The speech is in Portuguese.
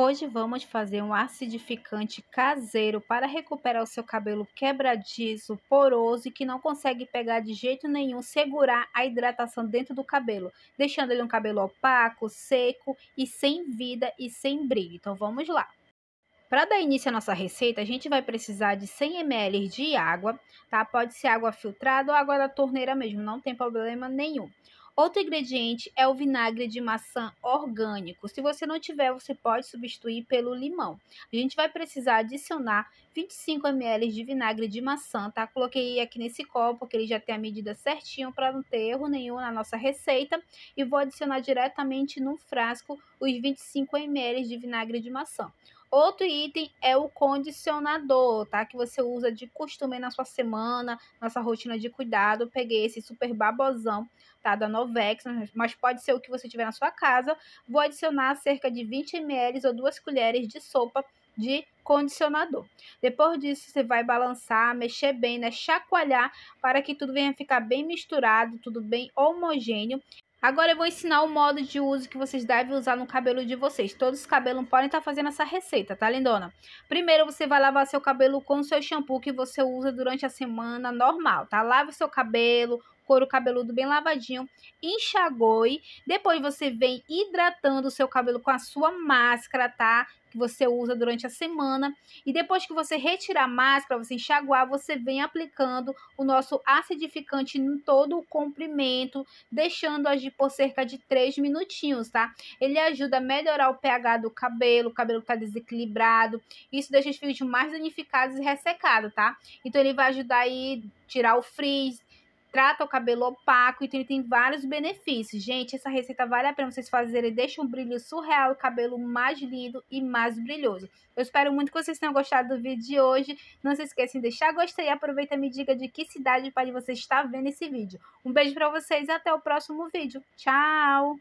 Hoje vamos fazer um acidificante caseiro para recuperar o seu cabelo quebradiço, poroso e que não consegue pegar de jeito nenhum, segurar a hidratação dentro do cabelo, deixando ele um cabelo opaco, seco e sem vida e sem brilho. Então vamos lá. Para dar início à nossa receita, a gente vai precisar de 100 ml de água, tá? Pode ser água filtrada ou água da torneira mesmo, não tem problema nenhum. Outro ingrediente é o vinagre de maçã orgânico. Se você não tiver, você pode substituir pelo limão. A gente vai precisar adicionar 25 ml de vinagre de maçã, tá? Coloquei aqui nesse copo, que ele já tem a medida certinho para não ter erro nenhum na nossa receita, e vou adicionar diretamente no frasco os 25 ml de vinagre de maçã. Outro item é o condicionador, tá? Que você usa de costume na sua semana, na sua rotina de cuidado. peguei esse super babosão, tá? Da Novex, mas pode ser o que você tiver na sua casa. Vou adicionar cerca de 20 ml ou duas colheres de sopa de condicionador. Depois disso, você vai balançar, mexer bem, né? Chacoalhar para que tudo venha ficar bem misturado, tudo bem homogêneo. Agora eu vou ensinar o modo de uso que vocês devem usar no cabelo de vocês. Todos os cabelos podem estar tá fazendo essa receita, tá lindona? Primeiro você vai lavar seu cabelo com o seu shampoo que você usa durante a semana normal, tá? Lave seu cabelo, couro cabeludo bem lavadinho, enxagoe. Depois você vem hidratando o seu cabelo com a sua máscara, tá? que você usa durante a semana. E depois que você retirar a máscara, você enxaguar, você vem aplicando o nosso acidificante em todo o comprimento, deixando agir por cerca de 3 minutinhos, tá? Ele ajuda a melhorar o pH do cabelo, o cabelo tá desequilibrado. Isso deixa os fios mais danificados e ressecados, tá? Então ele vai ajudar aí tirar o frizz, trata o cabelo opaco, então ele tem vários benefícios. Gente, essa receita vale a pena vocês fazerem, deixa um brilho surreal, o cabelo mais lindo e mais brilhoso. Eu espero muito que vocês tenham gostado do vídeo de hoje. Não se esqueçam de deixar gostei e aproveita e me diga de que cidade pode você está vendo esse vídeo. Um beijo para vocês e até o próximo vídeo. Tchau!